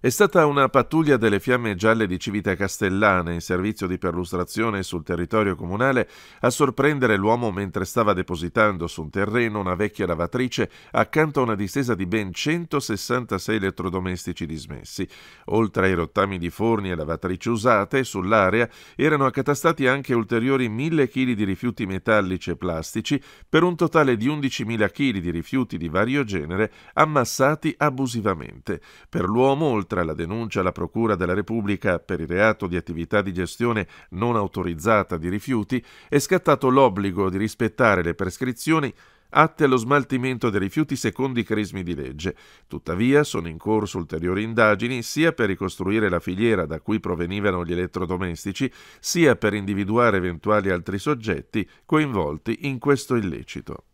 È stata una pattuglia delle Fiamme Gialle di Civita Castellana in servizio di perlustrazione sul territorio comunale a sorprendere l'uomo mentre stava depositando su un terreno una vecchia lavatrice accanto a una distesa di ben 166 elettrodomestici dismessi. Oltre ai rottami di forni e lavatrici usate, sull'area erano accatastati anche ulteriori 1000 kg di rifiuti metallici e plastici per un totale di 11.000 kg di rifiuti di vario genere ammassati abusivamente. Per l'uomo, oltre oltre alla denuncia alla Procura della Repubblica per il reato di attività di gestione non autorizzata di rifiuti, è scattato l'obbligo di rispettare le prescrizioni atte allo smaltimento dei rifiuti secondo i crismi di legge. Tuttavia sono in corso ulteriori indagini sia per ricostruire la filiera da cui provenivano gli elettrodomestici, sia per individuare eventuali altri soggetti coinvolti in questo illecito.